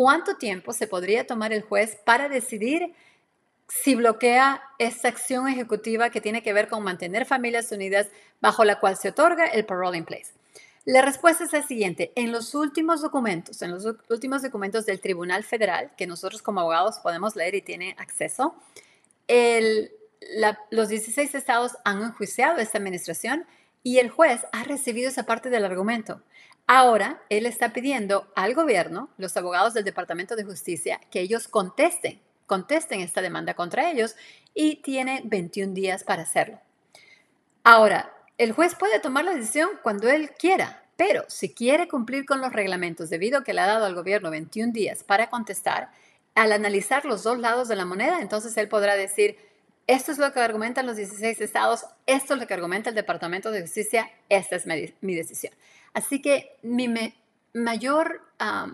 cuánto tiempo se podría tomar el juez para decidir si bloquea esa acción ejecutiva que tiene que ver con mantener familias unidas bajo la cual se otorga el parole in place. La respuesta es la siguiente. En los últimos documentos, en los últimos documentos del Tribunal Federal, que nosotros como abogados podemos leer y tiene acceso, los 16 estados han enjuiciado a esta administración y el juez ha recibido esa parte del argumento. Ahora él está pidiendo al gobierno, los abogados del Departamento de Justicia, que ellos contesten, contesten esta demanda contra ellos y tiene 21 días para hacerlo. Ahora, el juez puede tomar la decisión cuando él quiera, pero si quiere cumplir con los reglamentos debido a que le ha dado al gobierno 21 días para contestar, al analizar los dos lados de la moneda, entonces él podrá decir, esto es lo que argumentan los 16 estados, esto es lo que argumenta el Departamento de Justicia, esta es mi, decisión. Así que mi mayor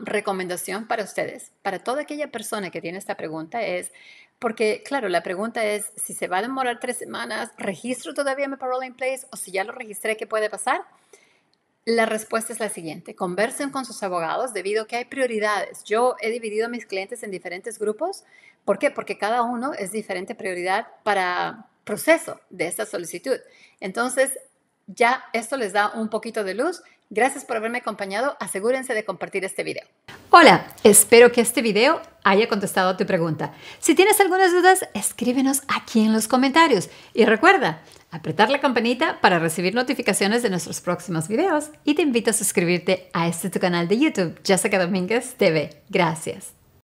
recomendación para ustedes, para toda aquella persona que tiene esta pregunta es, porque claro, la pregunta es si se va a demorar tres semanas, registro todavía mi parole in place o si ya lo registré, ¿qué puede pasar? La respuesta es la siguiente. Conversen con sus abogados debido a que hay prioridades. Yo he dividido a mis clientes en diferentes grupos. ¿Por qué? Porque cada uno es diferente prioridad para proceso de esta solicitud. Entonces, ya esto les da un poquito de luz. Gracias por haberme acompañado. Asegúrense de compartir este video. Hola, espero que este video haya contestado a tu pregunta. Si tienes algunas dudas, escríbenos aquí en los comentarios. Y recuerda, apretar la campanita para recibir notificaciones de nuestros próximos videos y te invito a suscribirte a este tu canal de YouTube, Jessica Domínguez TV. Gracias.